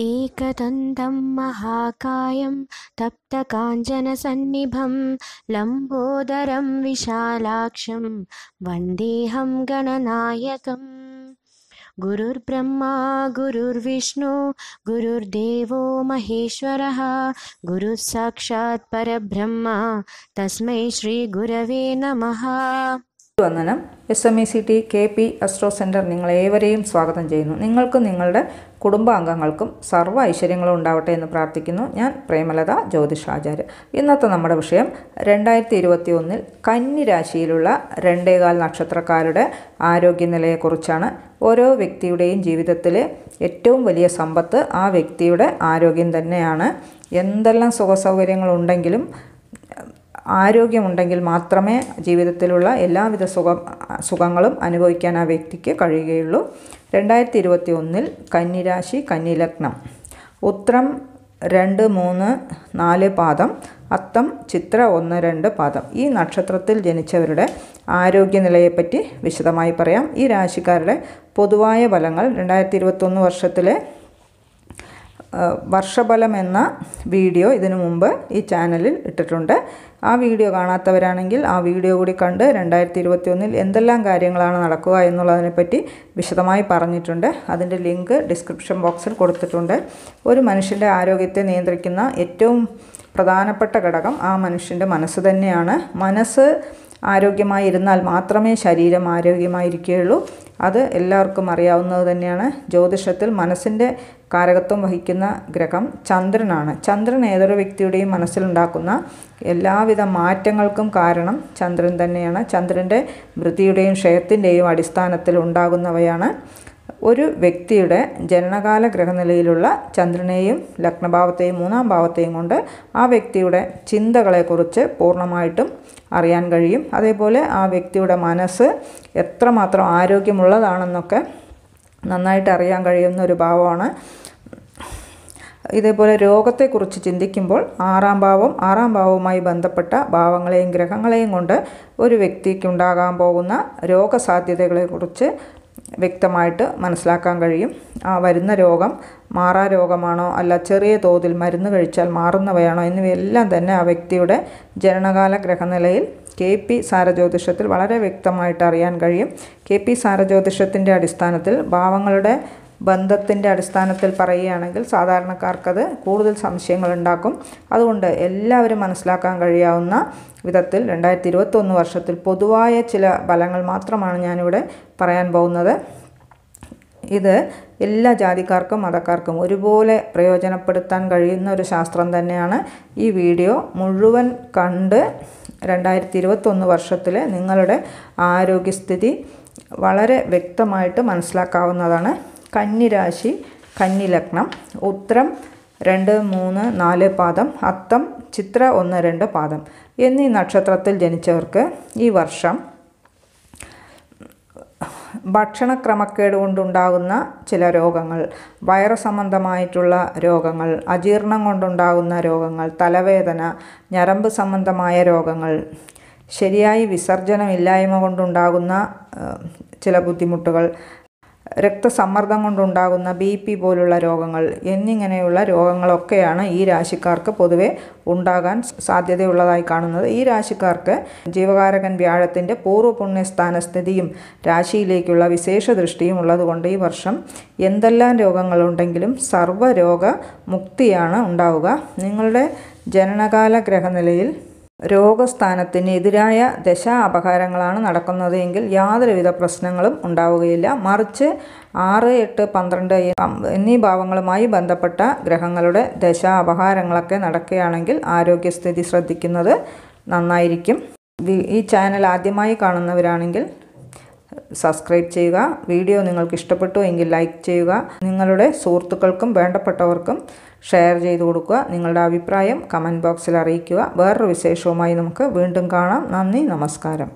एकदन्तं महाकायं तप्तकाञ्जनसन्निभं लम्बोदरं विशालाक्षं वन्देहं गणनायकम् गुरुर्ब्रह्मा गुरुर्विष्णु गुरुर्देवो महेश्वरः गुरुः साक्षात् परब्रह्म तस्मै श्रीगुरवे नमः വന്ദനം S M E C T K P astro centre നിങ്ങളേവരെയും സ്വാഗതം ചെയ്യുന്നു നിങ്ങൾക്കും നിങ്ങളുടെ കുടുംബാംഗങ്ങൾക്കും സർവ്വ ഐശ്വര്യങ്ങളും ഉണ്ടാവട്ടെ എന്ന് പ്രാർത്ഥിക്കുന്നു ഞാൻ പ്രേമലത ജ്യോതിഷാചാര്യ ഇന്നത്തെ നമ്മുടെ വിഷയം രണ്ടായിരത്തി ഇരുപത്തി ഒന്നിൽ കന്നിരാശിയിലുള്ള രണ്ടേകാൽ നക്ഷത്രക്കാരുടെ ആരോഗ്യനിലയെക്കുറിച്ചാണ് ഓരോ വ്യക്തിയുടെയും ജീവിതത്തിലെ ഏറ്റവും വലിയ സമ്പത്ത് ആ വ്യക്തിയുടെ ആരോഗ്യം തന്നെയാണ് എന്തെല്ലാം സുഖസൗകര്യങ്ങളുണ്ടെങ്കിലും ആരോഗ്യമുണ്ടെങ്കിൽ മാത്രമേ ജീവിതത്തിലുള്ള എല്ലാവിധ സുഖം സുഖങ്ങളും അനുഭവിക്കാൻ ആ വ്യക്തിക്ക് കഴിയുകയുള്ളൂ രണ്ടായിരത്തി ഇരുപത്തി ഒന്നിൽ കന്നിരാശി കന്നിലഗ്നം ഉത്രം രണ്ട് മൂന്ന് നാല് പാദം അത്തം ചിത്ര ഒന്ന് രണ്ട് പാദം ഈ നക്ഷത്രത്തിൽ ജനിച്ചവരുടെ ആരോഗ്യനിലയെപ്പറ്റി വിശദമായി പറയാം ഈ രാശിക്കാരുടെ പൊതുവായ ഫലങ്ങൾ രണ്ടായിരത്തി ഇരുപത്തൊന്ന് വർഷത്തിലെ വർഷഫലം എന്ന വീഡിയോ ഇതിനു മുമ്പ് ഈ ചാനലിൽ ഇട്ടിട്ടുണ്ട് ആ വീഡിയോ കാണാത്തവരാണെങ്കിൽ ആ വീഡിയോ കൂടി കണ്ട് രണ്ടായിരത്തി ഇരുപത്തി ഒന്നിൽ എന്തെല്ലാം കാര്യങ്ങളാണ് നടക്കുക എന്നുള്ളതിനെപ്പറ്റി വിശദമായി പറഞ്ഞിട്ടുണ്ട് അതിൻ്റെ ലിങ്ക് ഡിസ്ക്രിപ്ഷൻ ബോക്സിൽ കൊടുത്തിട്ടുണ്ട് ഒരു മനുഷ്യൻ്റെ ആരോഗ്യത്തെ നിയന്ത്രിക്കുന്ന ഏറ്റവും പ്രധാനപ്പെട്ട ഘടകം ആ മനുഷ്യൻ്റെ മനസ്സ് തന്നെയാണ് മനസ്സ് ആരോഗ്യമായിരുന്നാൽ മാത്രമേ ശരീരം ആരോഗ്യമായിരിക്കുകയുള്ളൂ അത് എല്ലാവർക്കും അറിയാവുന്നത് തന്നെയാണ് ജ്യോതിഷത്തിൽ മനസ്സിൻ്റെ കാരകത്വം വഹിക്കുന്ന ഗ്രഹം ചന്ദ്രനാണ് ചന്ദ്രൻ ഏതൊരു വ്യക്തിയുടെയും മനസ്സിലുണ്ടാക്കുന്ന എല്ലാവിധ മാറ്റങ്ങൾക്കും കാരണം ചന്ദ്രൻ തന്നെയാണ് ചന്ദ്രൻ്റെ വൃത്തിയുടെയും ക്ഷയത്തിൻ്റെയും അടിസ്ഥാനത്തിൽ ഉണ്ടാകുന്നവയാണ് ഒരു വ്യക്തിയുടെ ജനനകാല ഗ്രഹനിലയിലുള്ള ചന്ദ്രനെയും ലഗ്നഭാവത്തെയും മൂന്നാം ഭാവത്തെയും കൊണ്ട് ആ വ്യക്തിയുടെ ചിന്തകളെക്കുറിച്ച് പൂർണ്ണമായിട്ടും അറിയാൻ കഴിയും അതേപോലെ ആ വ്യക്തിയുടെ മനസ്സ് എത്രമാത്രം ആരോഗ്യമുള്ളതാണെന്നൊക്കെ നന്നായിട്ട് അറിയാൻ കഴിയുന്ന ഒരു ഭാവമാണ് ഇതേപോലെ രോഗത്തെക്കുറിച്ച് ചിന്തിക്കുമ്പോൾ ആറാം ഭാവം ആറാം ഭാവവുമായി ബന്ധപ്പെട്ട ഭാവങ്ങളെയും ഗ്രഹങ്ങളെയും കൊണ്ട് ഒരു വ്യക്തിക്കുണ്ടാകാൻ പോകുന്ന രോഗസാധ്യതകളെക്കുറിച്ച് വ്യക്തമായിട്ട് മനസ്സിലാക്കാൻ കഴിയും ആ വരുന്ന രോഗം മാറാ രോഗമാണോ അല്ല ചെറിയ തോതിൽ മരുന്ന് കഴിച്ചാൽ മാറുന്നവയാണോ എന്നിവയെല്ലാം തന്നെ ആ വ്യക്തിയുടെ ജനനകാല ഗ്രഹനിലയിൽ കെ പി സാരജ്യോതിഷത്തിൽ വളരെ വ്യക്തമായിട്ട് അറിയാൻ കഴിയും കെ പി സാരജ്യോതിഷത്തിൻ്റെ അടിസ്ഥാനത്തിൽ ഭാവങ്ങളുടെ ബന്ധത്തിൻ്റെ അടിസ്ഥാനത്തിൽ പറയുകയാണെങ്കിൽ സാധാരണക്കാർക്കത് കൂടുതൽ സംശയങ്ങൾ ഉണ്ടാക്കും അതുകൊണ്ട് എല്ലാവരും മനസ്സിലാക്കാൻ കഴിയാവുന്ന വിധത്തിൽ രണ്ടായിരത്തി ഇരുപത്തൊന്ന് വർഷത്തിൽ പൊതുവായ ചില ഫലങ്ങൾ മാത്രമാണ് ഞാനിവിടെ പറയാൻ പോകുന്നത് ഇത് എല്ലാ ജാതിക്കാർക്കും മതക്കാർക്കും ഒരുപോലെ പ്രയോജനപ്പെടുത്താൻ കഴിയുന്ന ഒരു ശാസ്ത്രം തന്നെയാണ് ഈ വീഡിയോ മുഴുവൻ കണ്ട് രണ്ടായിരത്തി ഇരുപത്തൊന്ന് വർഷത്തിലെ നിങ്ങളുടെ ആരോഗ്യസ്ഥിതി വളരെ വ്യക്തമായിട്ട് മനസ്സിലാക്കാവുന്നതാണ് കന്നിരാശി കന്നിലഗ്നം ഉത്രം രണ്ട് മൂന്ന് നാല് പാദം അത്തം ചിത്ര ഒന്ന് രണ്ട് പാദം എന്നീ നക്ഷത്രത്തിൽ ജനിച്ചവർക്ക് ഈ വർഷം ഭക്ഷണക്രമക്കേട് കൊണ്ടുണ്ടാകുന്ന ചില രോഗങ്ങൾ വൈറസ് സംബന്ധമായിട്ടുള്ള രോഗങ്ങൾ അജീർണം കൊണ്ടുണ്ടാകുന്ന രോഗങ്ങൾ തലവേദന ഞരമ്പ് സംബന്ധമായ രോഗങ്ങൾ ശരിയായി വിസർജനമില്ലായ്മ കൊണ്ടുണ്ടാകുന്ന ചില ബുദ്ധിമുട്ടുകൾ രക്തസമ്മർദ്ദം കൊണ്ടുണ്ടാകുന്ന ബി പി പോലുള്ള രോഗങ്ങൾ എന്നിങ്ങനെയുള്ള രോഗങ്ങളൊക്കെയാണ് ഈ രാശിക്കാർക്ക് പൊതുവെ ഉണ്ടാകാൻ സാധ്യതയുള്ളതായി കാണുന്നത് ഈ രാശിക്കാർക്ക് ജീവകാരകൻ വ്യാഴത്തിൻ്റെ പൂർവ്വപുണ്യസ്ഥാന സ്ഥിതിയും രാശിയിലേക്കുള്ള വിശേഷ ദൃഷ്ടിയും ഉള്ളതുകൊണ്ട് ഈ വർഷം എന്തെല്ലാം രോഗങ്ങളുണ്ടെങ്കിലും സർവ്വരോഗ മുക്തിയാണ് ഉണ്ടാവുക നിങ്ങളുടെ ജനനകാല ഗ്രഹനിലയിൽ രോഗസ്ഥാനത്തിന് എതിരായ അപകാരങ്ങളാണ് നടക്കുന്നത് എങ്കിൽ യാതൊരുവിധ പ്രശ്നങ്ങളും ഉണ്ടാവുകയില്ല മറിച്ച് ആറ് എട്ട് പന്ത്രണ്ട് എന്നീ ഭാവങ്ങളുമായി ബന്ധപ്പെട്ട ഗ്രഹങ്ങളുടെ അപകാരങ്ങളൊക്കെ നടക്കുകയാണെങ്കിൽ ആരോഗ്യസ്ഥിതി ശ്രദ്ധിക്കുന്നത് നന്നായിരിക്കും ഈ ചാനൽ ആദ്യമായി കാണുന്നവരാണെങ്കിൽ സബ്സ്ക്രൈബ് ചെയ്യുക വീഡിയോ നിങ്ങൾക്ക് ഇഷ്ടപ്പെട്ടു എങ്കിൽ ലൈക്ക് ചെയ്യുക നിങ്ങളുടെ സുഹൃത്തുക്കൾക്കും വേണ്ടപ്പെട്ടവർക്കും ഷെയർ ചെയ്ത് കൊടുക്കുക നിങ്ങളുടെ അഭിപ്രായം കമൻറ്റ് ബോക്സിൽ അറിയിക്കുക വേറൊരു വിശേഷവുമായി നമുക്ക് വീണ്ടും കാണാം നന്ദി നമസ്കാരം